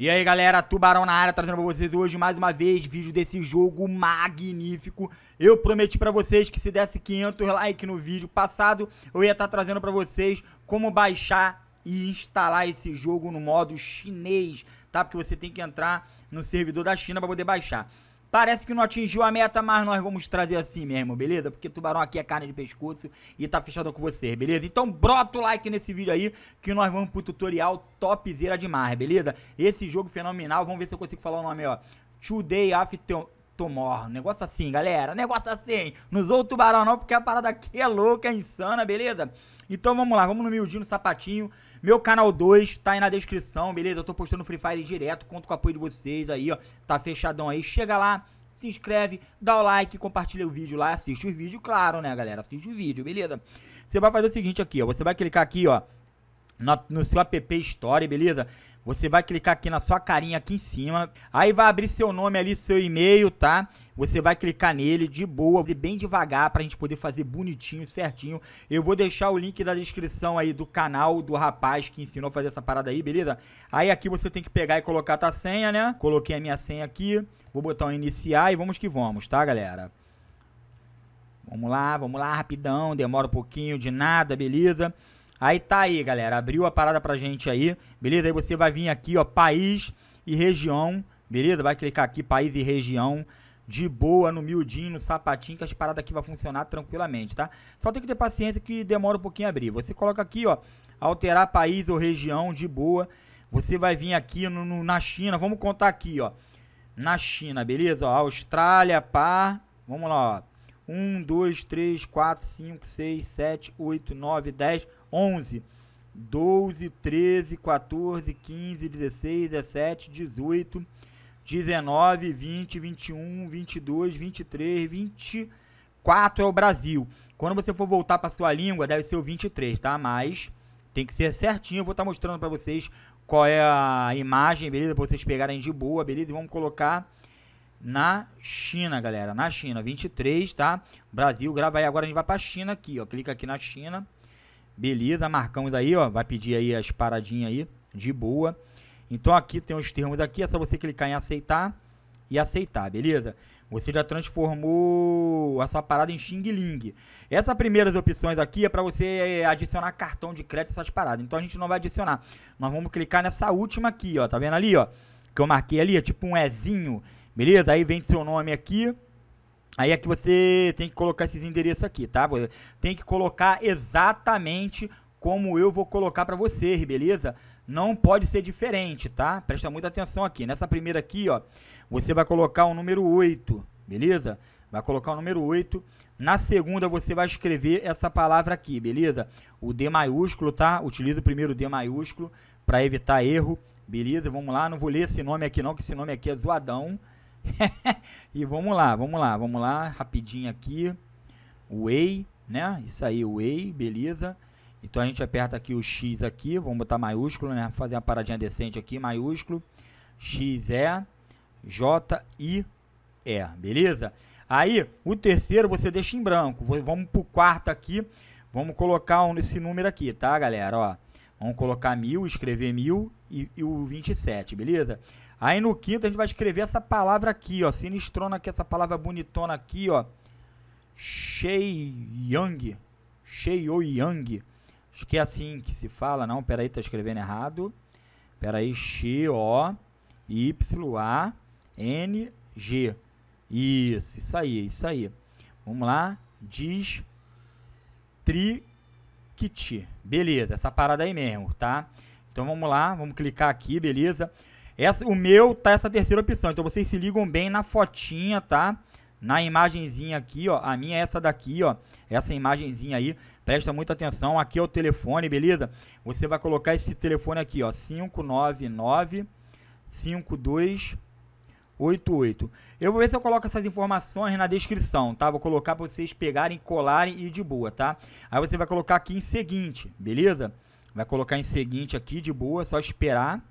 E aí galera, Tubarão na área, trazendo pra vocês hoje mais uma vez vídeo desse jogo magnífico. Eu prometi pra vocês que se desse 500 likes no vídeo passado, eu ia estar tá trazendo pra vocês como baixar e instalar esse jogo no modo chinês, tá? Porque você tem que entrar no servidor da China pra poder baixar. Parece que não atingiu a meta, mas nós vamos trazer assim mesmo, beleza? Porque tubarão aqui é carne de pescoço e tá fechado com você, beleza? Então brota o like nesse vídeo aí que nós vamos pro tutorial topzera demais, beleza? Esse jogo fenomenal, vamos ver se eu consigo falar o nome, ó. Today After Tomorrow, negócio assim, galera, negócio assim. Não usou o tubarão não, porque a parada aqui é louca, é insana, beleza? Então vamos lá, vamos no miudinho, no sapatinho. Meu canal 2 tá aí na descrição, beleza? Eu tô postando Free Fire direto, conto com o apoio de vocês aí, ó. Tá fechadão aí. Chega lá, se inscreve, dá o like, compartilha o vídeo lá, assiste o vídeo, claro, né, galera? Assiste o vídeo, beleza? Você vai fazer o seguinte aqui, ó. Você vai clicar aqui, ó. No, no seu app Store, beleza? Você vai clicar aqui na sua carinha aqui em cima. Aí vai abrir seu nome ali, seu e-mail, tá? Você vai clicar nele de boa, bem devagar, pra gente poder fazer bonitinho, certinho. Eu vou deixar o link da descrição aí do canal do rapaz que ensinou a fazer essa parada aí, beleza? Aí aqui você tem que pegar e colocar a tua senha, né? Coloquei a minha senha aqui. Vou botar um iniciar e vamos que vamos, tá, galera? Vamos lá, vamos lá, rapidão. Demora um pouquinho de nada, beleza? Beleza? Aí tá aí, galera. Abriu a parada pra gente aí, beleza? Aí você vai vir aqui, ó, país e região, beleza? Vai clicar aqui, país e região. De boa, no miudinho, no sapatinho, que as paradas aqui vai funcionar tranquilamente, tá? Só tem que ter paciência que demora um pouquinho a abrir. Você coloca aqui, ó, alterar país ou região, de boa. Você vai vir aqui no, no na China, vamos contar aqui, ó. Na China, beleza? Ó, Austrália, pá. Vamos lá, ó. 1, 2, 3, 4, 5, 6, 7, 8, 9, 10, 11, 12, 13, 14, 15, 16, 17, 18, 19, 20, 21, 22, 23, 24 é o Brasil. Quando você for voltar para sua língua, deve ser o 23, tá? Mas tem que ser certinho. Eu vou estar tá mostrando para vocês qual é a imagem, beleza? Para vocês pegarem de boa, beleza? E vamos colocar na China, galera. Na China, 23, tá? Brasil, grava aí. Agora a gente vai pra China aqui, ó. Clica aqui na China. Beleza, marcamos aí, ó. Vai pedir aí as paradinhas aí, de boa. Então aqui tem os termos aqui. É só você clicar em aceitar e aceitar, beleza? Você já transformou essa parada em Xing Ling. Essas primeiras opções aqui é para você eh, adicionar cartão de crédito essas paradas. Então a gente não vai adicionar. Nós vamos clicar nessa última aqui, ó. Tá vendo ali, ó? Que eu marquei ali, ó, é tipo um Ezinho. Beleza? Aí vem seu nome aqui. Aí aqui você tem que colocar esses endereços aqui, tá? Você tem que colocar exatamente como eu vou colocar para você beleza? Não pode ser diferente, tá? Presta muita atenção aqui. Nessa primeira aqui, ó, você vai colocar o número 8, beleza? Vai colocar o número 8. Na segunda, você vai escrever essa palavra aqui, beleza? O D maiúsculo, tá? Utiliza o primeiro D maiúsculo para evitar erro, beleza? Vamos lá, não vou ler esse nome aqui não, que esse nome aqui é zoadão. e vamos lá, vamos lá, vamos lá, rapidinho aqui. Way, né? Isso aí, way, beleza. Então a gente aperta aqui o X aqui, vamos botar maiúsculo, né? Fazer uma paradinha decente aqui, maiúsculo. X é J I E, beleza? Aí, o terceiro você deixa em branco. Vamos pro quarto aqui. Vamos colocar um, nesse número aqui, tá, galera? Ó, vamos colocar mil, escrever mil e, e o 27, beleza? Aí no quinto a gente vai escrever essa palavra aqui, ó. Sinistrona aqui, essa palavra bonitona aqui, ó. Sheiyang. Yang, Acho que é assim que se fala, não. Peraí, tá escrevendo errado. Peraí, X-O-Y-A-N-G. Isso, isso aí, isso aí. Vamos lá. Diz triquiti. Beleza, essa parada aí mesmo, tá? Então vamos lá, vamos clicar aqui, beleza? Beleza. Essa, o meu tá essa terceira opção, então vocês se ligam bem na fotinha, tá? Na imagenzinha aqui, ó, a minha é essa daqui, ó, essa imagenzinha aí, presta muita atenção, aqui é o telefone, beleza? Você vai colocar esse telefone aqui, ó, 599 52 88. Eu vou ver se eu coloco essas informações na descrição, tá? Vou colocar para vocês pegarem, colarem e de boa, tá? Aí você vai colocar aqui em seguinte, beleza? Vai colocar em seguinte aqui de boa, é só esperar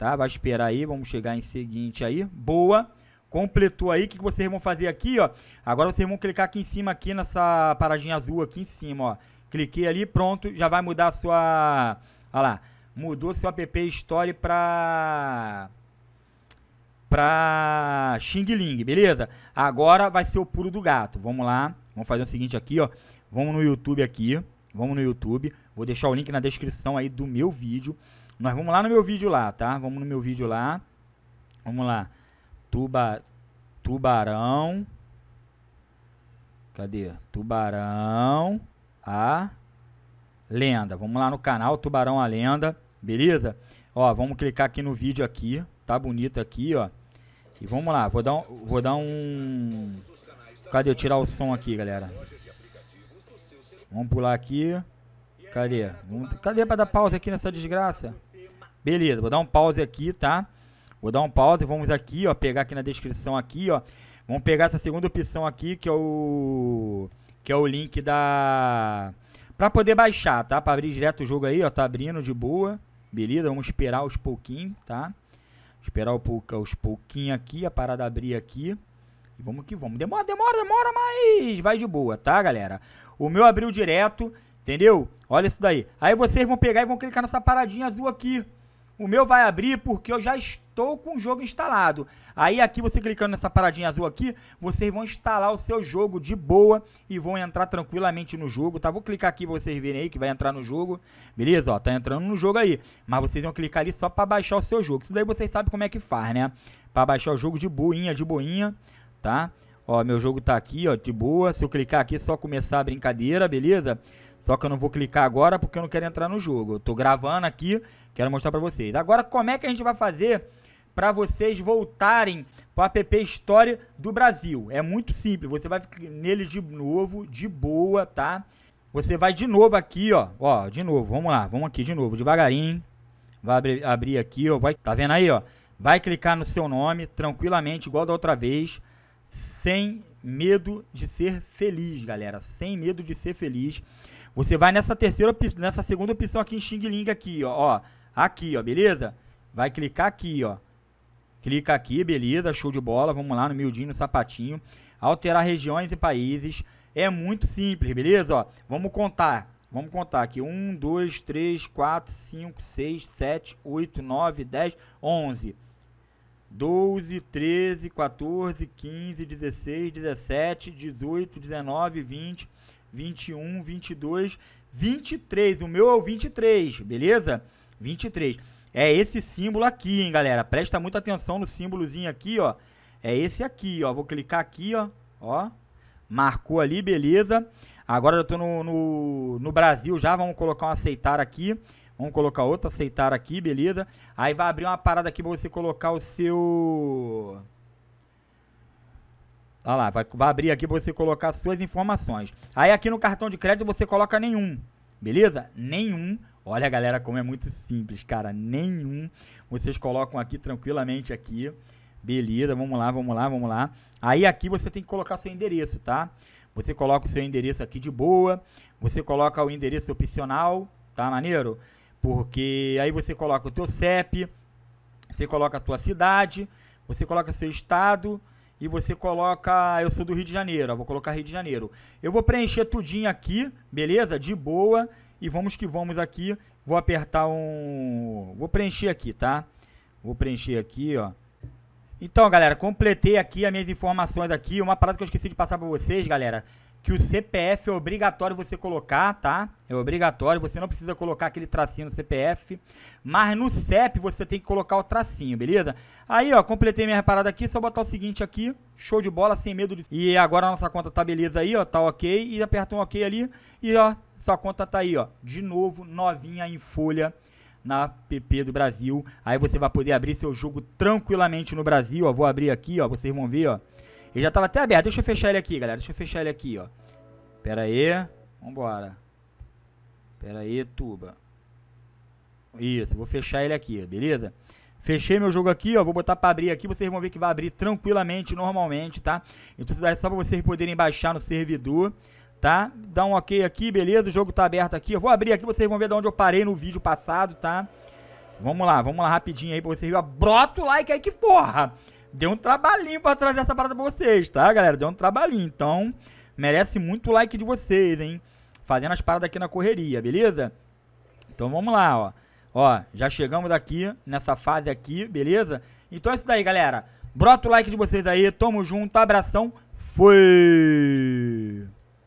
tá? Vai esperar aí, vamos chegar em seguinte aí. Boa. Completou aí. O que, que vocês vão fazer aqui, ó? Agora vocês vão clicar aqui em cima, aqui nessa paradinha azul aqui em cima, ó. Cliquei ali, pronto. Já vai mudar a sua... Olha lá. Mudou seu app Store para para Xing Ling, beleza? Agora vai ser o puro do gato. Vamos lá. Vamos fazer o seguinte aqui, ó. Vamos no YouTube aqui. Vamos no YouTube. Vou deixar o link na descrição aí do meu vídeo. Nós vamos lá no meu vídeo lá, tá? Vamos no meu vídeo lá. Vamos lá. Tuba, tubarão. Cadê? Tubarão a lenda. Vamos lá no canal Tubarão a Lenda, beleza? Ó, vamos clicar aqui no vídeo aqui, tá bonito aqui, ó. E vamos lá, vou dar um, vou dar um Cadê eu tirar o som aqui, galera? Vamos pular aqui. Cadê? Cadê para dar pausa aqui nessa desgraça? Beleza, vou dar um pause aqui, tá? Vou dar um pause, vamos aqui, ó, pegar aqui na descrição aqui, ó. Vamos pegar essa segunda opção aqui, que é o que é o link da para poder baixar, tá? Para abrir direto o jogo aí, ó, tá abrindo de boa. Beleza, vamos esperar os pouquinho, tá? Esperar um pouco, os pouquinho aqui, a parada abrir aqui. E vamos que vamos. Demora, demora, demora, mas vai de boa, tá, galera? O meu abriu direto, entendeu? Olha isso daí. Aí vocês vão pegar e vão clicar nessa paradinha azul aqui. O meu vai abrir porque eu já estou com o jogo instalado. Aí aqui você clicando nessa paradinha azul aqui, vocês vão instalar o seu jogo de boa e vão entrar tranquilamente no jogo, tá? Vou clicar aqui pra vocês verem aí que vai entrar no jogo. Beleza, ó, tá entrando no jogo aí. Mas vocês vão clicar ali só para baixar o seu jogo. Isso daí vocês sabem como é que faz, né? Para baixar o jogo de boinha, de boinha, tá? Ó, meu jogo tá aqui, ó, de boa. Se eu clicar aqui, é só começar a brincadeira, beleza? Só que eu não vou clicar agora porque eu não quero entrar no jogo. Eu tô gravando aqui, quero mostrar para vocês. Agora, como é que a gente vai fazer para vocês voltarem pro app História do Brasil? É muito simples, você vai nele de novo, de boa, tá? Você vai de novo aqui, ó, ó, de novo, vamos lá, vamos aqui de novo, devagarinho. Vai abrir, abrir aqui, ó, vai, tá vendo aí, ó? Vai clicar no seu nome tranquilamente, igual da outra vez, sem medo de ser feliz, galera, sem medo de ser feliz. Você vai nessa terceira nessa segunda opção aqui em Xing Ling aqui, ó, ó, Aqui, ó, beleza? Vai clicar aqui, ó. Clica aqui, beleza, show de bola. Vamos lá no miudinho, no sapatinho. Alterar regiões e países. É muito simples, beleza? Ó, vamos contar. Vamos contar aqui. 1, 2, 3, 4, 5, 6, 7, 8, 9, 10, 11. 12, 13, 14, 15, 16, 17, 18, 19, 20, 21, 22, 23. O meu é o 23, beleza? 23. É esse símbolo aqui, hein, galera? Presta muita atenção no símbolozinho aqui, ó. É esse aqui, ó. Vou clicar aqui, ó. Ó. Marcou ali, beleza. Agora eu tô no, no, no Brasil já. Vamos colocar um aceitar aqui. Vamos colocar outro aceitar aqui, beleza. Aí vai abrir uma parada aqui pra você colocar o seu... Olha lá, vai, vai abrir aqui para você colocar suas informações. Aí aqui no cartão de crédito você coloca nenhum, beleza? Nenhum. Olha, galera, como é muito simples, cara. Nenhum. Vocês colocam aqui tranquilamente aqui. Beleza, vamos lá, vamos lá, vamos lá. Aí aqui você tem que colocar seu endereço, tá? Você coloca o seu endereço aqui de boa. Você coloca o endereço opcional, tá maneiro? Porque aí você coloca o teu CEP, você coloca a tua cidade, você coloca seu estado, e você coloca, ah, eu sou do Rio de Janeiro, vou colocar Rio de Janeiro. Eu vou preencher tudinho aqui, beleza? De boa. E vamos que vamos aqui. Vou apertar um, vou preencher aqui, tá? Vou preencher aqui, ó. Então, galera, completei aqui as minhas informações aqui. Uma parada que eu esqueci de passar para vocês, galera que o CPF é obrigatório você colocar, tá? É obrigatório, você não precisa colocar aquele tracinho no CPF, mas no CEP você tem que colocar o tracinho, beleza? Aí, ó, completei minha parada aqui, só botar o seguinte aqui, show de bola, sem medo de... E agora a nossa conta tá beleza aí, ó, tá ok, e aperta um ok ali, e ó, sua conta tá aí, ó, de novo, novinha em folha, na PP do Brasil. Aí você vai poder abrir seu jogo tranquilamente no Brasil, ó. Vou abrir aqui, ó. Vocês vão ver, ó. Ele já tava até aberto. Deixa eu fechar ele aqui, galera. Deixa eu fechar ele aqui, ó. Pera aí. Vambora. Pera aí, tuba. Isso, vou fechar ele aqui, beleza? Fechei meu jogo aqui, ó. Vou botar para abrir aqui. Vocês vão ver que vai abrir tranquilamente, normalmente, tá? Então isso daí é só para vocês poderem baixar no servidor, tá? Dá um ok aqui, beleza? O jogo tá aberto aqui. Eu vou abrir aqui, vocês vão ver de onde eu parei no vídeo passado, tá? Vamos lá, vamos lá rapidinho aí para vocês verem. Brota o like aí, que porra! deu um trabalhinho pra trazer essa parada pra vocês, tá, galera? Deu um trabalhinho. Então, merece muito like de vocês, hein? Fazendo as paradas aqui na correria, beleza? Então vamos lá, ó. Ó, já chegamos aqui nessa fase aqui, beleza? Então é isso daí, galera. Brota o like de vocês aí. Tamo junto, abração. Fui!